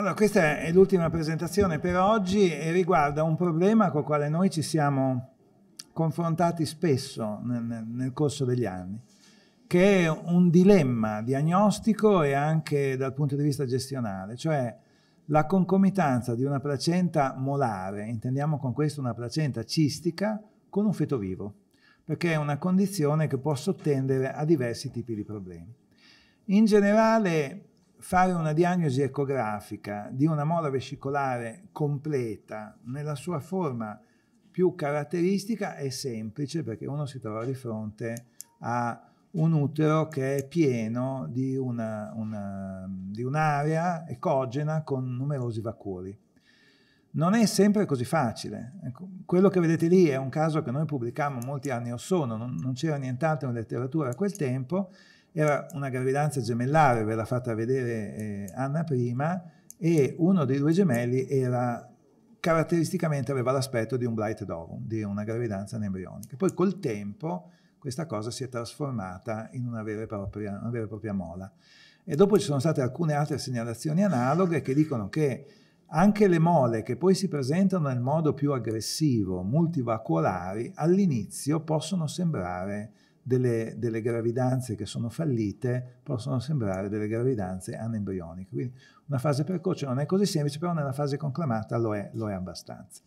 Allora, questa è l'ultima presentazione per oggi e riguarda un problema col quale noi ci siamo confrontati spesso nel, nel, nel corso degli anni, che è un dilemma diagnostico e anche dal punto di vista gestionale, cioè la concomitanza di una placenta molare, intendiamo con questo una placenta cistica, con un feto vivo, perché è una condizione che può sottendere a diversi tipi di problemi. In generale fare una diagnosi ecografica di una mola vesicolare completa nella sua forma più caratteristica è semplice perché uno si trova di fronte a un utero che è pieno di, una, una, di un'area ecogena con numerosi vacuoli. Non è sempre così facile. Ecco, quello che vedete lì è un caso che noi pubblicammo molti anni or sono, non, non c'era nient'altro in letteratura a quel tempo, era una gravidanza gemellare, ve l'ha fatta vedere eh, Anna prima, e uno dei due gemelli era caratteristicamente aveva l'aspetto di un blighted ovum, di una gravidanza anembrionica. Poi col tempo questa cosa si è trasformata in una vera e propria, vera e propria mola. E dopo ci sono state alcune altre segnalazioni analoghe che dicono che anche le mole che poi si presentano nel modo più aggressivo, multivacuolari, all'inizio possono sembrare delle, delle, gravidanze che sono fallite possono sembrare delle gravidanze anembrioniche. Quindi una fase precoce non è così semplice, però nella fase conclamata lo è, lo è abbastanza.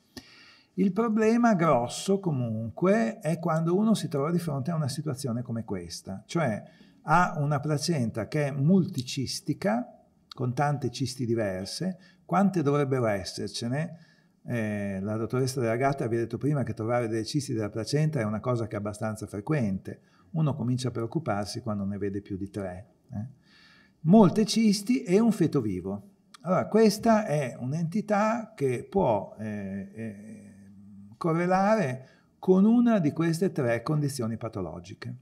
Il problema grosso comunque è quando uno si trova di fronte a una situazione come questa, cioè ha una placenta che è multicistica, con tante cisti diverse, quante dovrebbero essercene? Eh, la dottoressa della Gatta vi ha detto prima che trovare delle cisti della placenta è una cosa che è abbastanza frequente. Uno comincia a preoccuparsi quando ne vede più di tre. Eh? Molte cisti e un feto vivo. Allora, questa è un'entità che può eh, eh correlare con una di queste tre condizioni patologiche.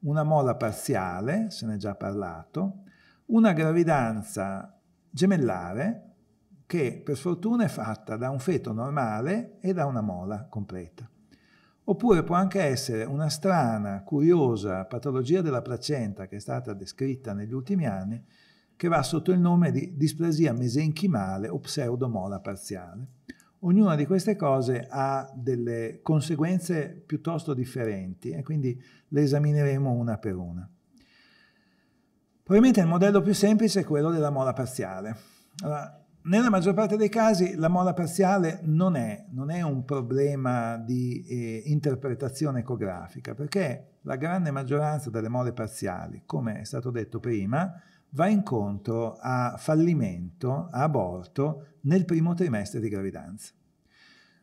Una mola parziale, se ne è già parlato, una gravidanza gemellare che per fortuna è fatta da un feto normale e da una mola completa. Oppure può anche essere una strana, curiosa patologia della placenta che è stata descritta negli ultimi anni, che va sotto il nome di displasia mesenchimale o pseudomola parziale. Ognuna di queste cose ha delle conseguenze piuttosto differenti e quindi le esamineremo una per una. Probabilmente il modello più semplice è quello della mola parziale. Allora, nella maggior parte dei casi la mola parziale non è, non è un problema di eh, interpretazione ecografica, perché la grande maggioranza delle mole parziali, come è stato detto prima, va incontro a fallimento, a aborto, nel primo trimestre di gravidanza.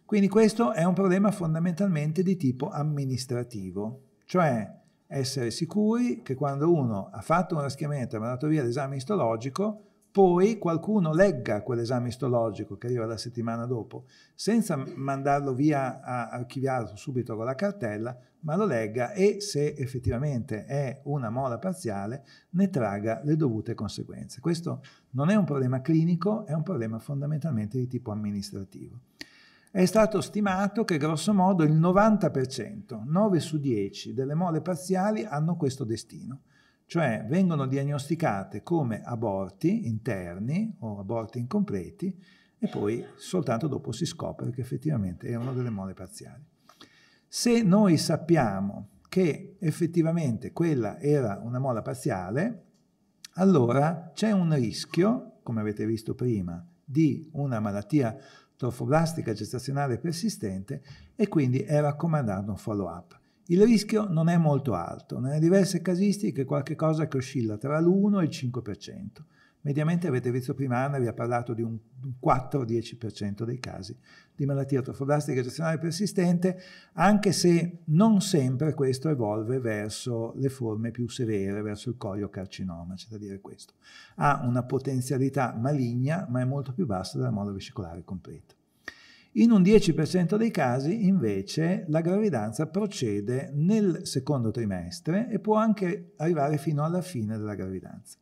Quindi questo è un problema fondamentalmente di tipo amministrativo, cioè essere sicuri che quando uno ha fatto un raschiamento e mandato via l'esame istologico, poi qualcuno legga quell'esame istologico che arriva la settimana dopo, senza mandarlo via a archiviarlo subito con la cartella, ma lo legga e se effettivamente è una mola parziale ne traga le dovute conseguenze. Questo non è un problema clinico, è un problema fondamentalmente di tipo amministrativo. È stato stimato che grossomodo il 90%, 9 su 10 delle mole parziali hanno questo destino cioè vengono diagnosticate come aborti interni o aborti incompleti e poi soltanto dopo si scopre che effettivamente erano delle mole parziali. Se noi sappiamo che effettivamente quella era una mola parziale, allora c'è un rischio, come avete visto prima, di una malattia trofoblastica gestazionale persistente e quindi è raccomandato un follow-up. Il rischio non è molto alto, nelle diverse casistiche è qualcosa che oscilla tra l'1 e il 5%. Mediamente avete visto prima Anna vi ha parlato di un 4-10% dei casi di malattia trofoblastica gestionale persistente, anche se non sempre questo evolve verso le forme più severe, verso il carcinoma, c'è da dire questo. Ha una potenzialità maligna, ma è molto più bassa della molla vesicolare completa. In un 10% dei casi invece la gravidanza procede nel secondo trimestre e può anche arrivare fino alla fine della gravidanza.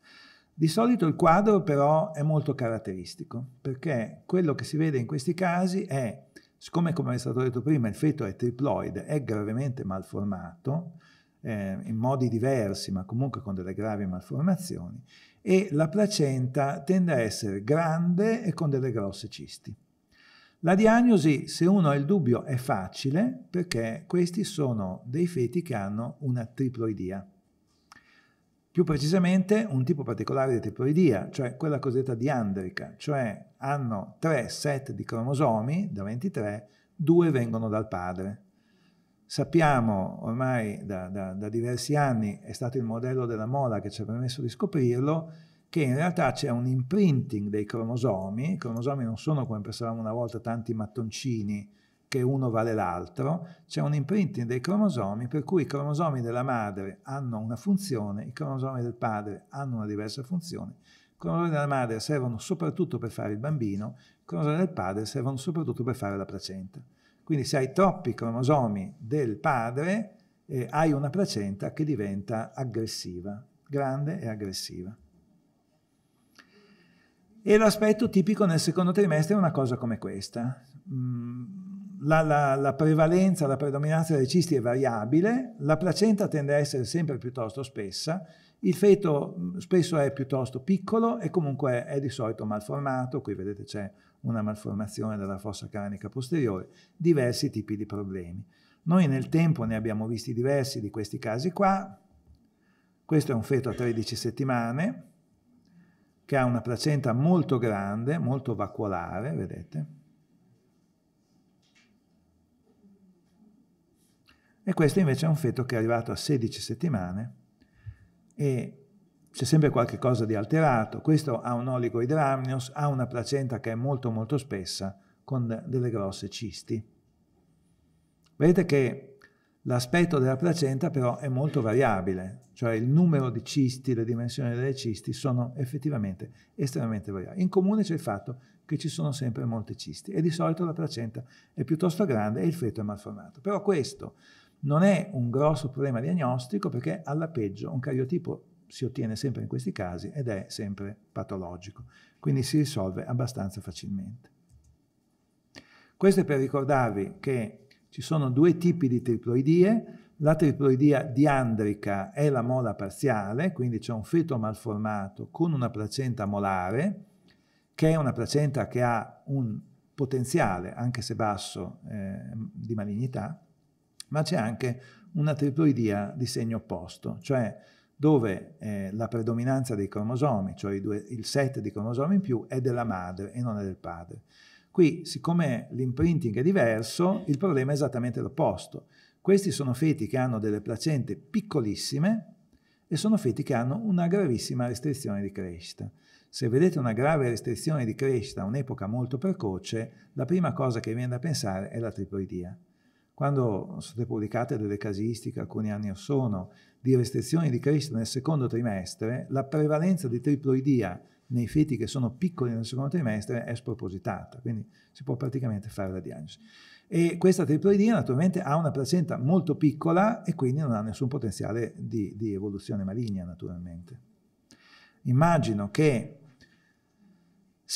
Di solito il quadro però è molto caratteristico perché quello che si vede in questi casi è, siccome come è stato detto prima il feto è triploide, è gravemente malformato, eh, in modi diversi ma comunque con delle gravi malformazioni, e la placenta tende a essere grande e con delle grosse cisti. La diagnosi, se uno ha il dubbio, è facile perché questi sono dei feti che hanno una triploidia. Più precisamente un tipo particolare di triploidia, cioè quella cosiddetta diandrica, cioè hanno tre set di cromosomi da 23, due vengono dal padre. Sappiamo ormai da, da, da diversi anni, è stato il modello della mola che ci ha permesso di scoprirlo, che in realtà c'è un imprinting dei cromosomi, i cromosomi non sono come pensavamo una volta tanti mattoncini che uno vale l'altro, c'è un imprinting dei cromosomi per cui i cromosomi della madre hanno una funzione, i cromosomi del padre hanno una diversa funzione, i cromosomi della madre servono soprattutto per fare il bambino, i cromosomi del padre servono soprattutto per fare la placenta. Quindi se hai troppi cromosomi del padre, eh, hai una placenta che diventa aggressiva, grande e aggressiva. E l'aspetto tipico nel secondo trimestre è una cosa come questa. Mm, la, la, la, prevalenza, la predominanza delle cisti è variabile, la placenta tende a essere sempre piuttosto spessa, il feto mm, spesso è piuttosto piccolo e comunque è di solito malformato, qui vedete c'è una malformazione della fossa cranica posteriore, diversi tipi di problemi. Noi nel tempo ne abbiamo visti diversi di questi casi qua, questo è un feto a 13 settimane, che ha una placenta molto grande, molto vacuolare, vedete? E questo invece è un feto che è arrivato a 16 settimane e c'è sempre qualcosa di alterato. Questo ha un oligoidramnios, ha una placenta che è molto molto spessa con delle grosse cisti. Vedete che L'aspetto della placenta però è molto variabile, cioè il numero di cisti, le dimensioni delle cisti sono effettivamente estremamente variabili. In comune c'è il fatto che ci sono sempre molti cisti e di solito la placenta è piuttosto grande e il feto è malformato. Però questo non è un grosso problema diagnostico perché alla peggio un cariotipo si ottiene sempre in questi casi ed è sempre patologico, quindi si risolve abbastanza facilmente. Questo è per ricordarvi che ci sono due tipi di triploidie. La triploidia diandrica è la mola parziale, quindi c'è un feto malformato con una placenta molare, che è una placenta che ha un potenziale, anche se basso, eh, di malignità, ma c'è anche una triploidia di segno opposto, cioè dove eh, la predominanza dei cromosomi, cioè due, il set di cromosomi in più, è della madre e non è del padre. Qui, siccome l'imprinting è diverso, il problema è esattamente l'opposto. Questi sono feti che hanno delle placente piccolissime e sono feti che hanno una gravissima restrizione di crescita. Se vedete una grave restrizione di crescita a un'epoca molto precoce, la prima cosa che viene da pensare è la triploidia. Quando sono state pubblicate delle casistiche, alcuni anni or sono, di restrizioni di crescita nel secondo trimestre, la prevalenza di triploidia nei feti che sono piccoli nel secondo trimestre è spropositata, quindi si può praticamente fare la diagnosi. E questa triploidia naturalmente ha una placenta molto piccola e quindi non ha nessun potenziale di, di evoluzione maligna naturalmente. Immagino che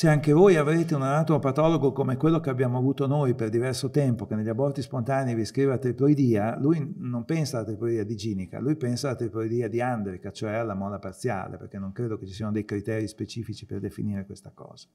se anche voi avrete un anatomopatologo come quello che abbiamo avuto noi per diverso tempo, che negli aborti spontanei vi scrive la triploidia, lui non pensa alla triploidia di Ginica, lui pensa alla triploidia di Andrica, cioè alla mola parziale, perché non credo che ci siano dei criteri specifici per definire questa cosa.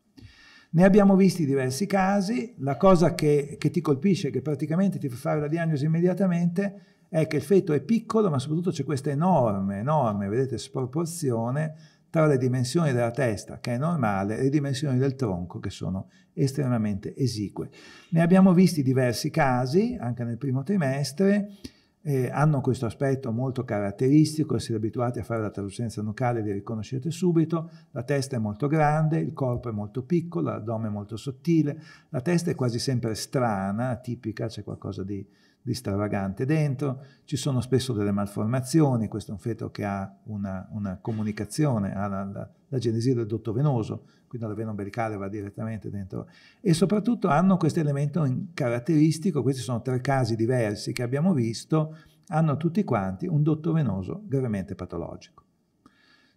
Ne abbiamo visti diversi casi, la cosa che, che ti colpisce, che praticamente ti fa fare la diagnosi immediatamente, è che il feto è piccolo, ma soprattutto c'è questa enorme, enorme, vedete, sproporzione tra le dimensioni della testa, che è normale, e le dimensioni del tronco, che sono estremamente esigue. Ne abbiamo visti diversi casi, anche nel primo trimestre, eh, hanno questo aspetto molto caratteristico, siete abituati a fare la traslucenza nucale li riconoscete subito, la testa è molto grande, il corpo è molto piccolo, l'addome è molto sottile, la testa è quasi sempre strana, tipica, c'è qualcosa di di stravagante dentro, ci sono spesso delle malformazioni, questo è un feto che ha una, una comunicazione, ha la, la, genesi del dotto venoso, quindi la vena umbilicale va direttamente dentro, e soprattutto hanno questo elemento caratteristico, questi sono tre casi diversi che abbiamo visto, hanno tutti quanti un dotto venoso gravemente patologico.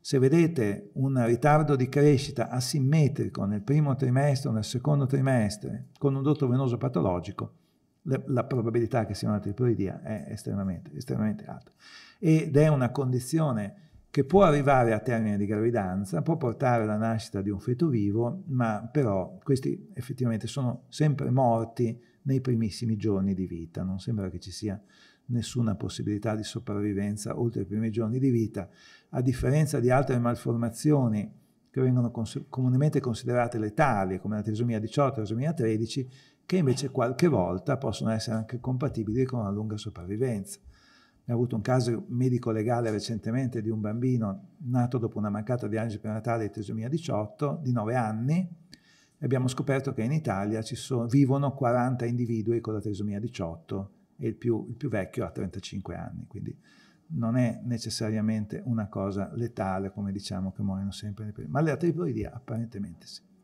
Se vedete un ritardo di crescita asimmetrico nel primo trimestre o nel secondo trimestre con un dotto venoso patologico, la, probabilità che sia una tripoidia è estremamente, estremamente alta. Ed è una condizione che può arrivare a termine di gravidanza, può portare alla nascita di un feto vivo, ma però questi effettivamente sono sempre morti nei primissimi giorni di vita, non sembra che ci sia nessuna possibilità di sopravvivenza oltre i primi giorni di vita, a differenza di altre malformazioni che vengono cons- comunemente considerate letali, come la trisomia 18 e la trisomia 13, che invece qualche volta possono essere anche compatibili con una lunga sopravvivenza. Ne ho avuto un caso medico-legale recentemente di un bambino nato dopo una mancata diagnosi prenatale di trisomia 18 di 9 anni e abbiamo scoperto che in Italia sono, vivono 40 individui con la trisomia 18 e il più, il più vecchio ha 35 anni, quindi non è necessariamente una cosa letale come diciamo che muoiono sempre le prime, ma le triploidia apparentemente sì.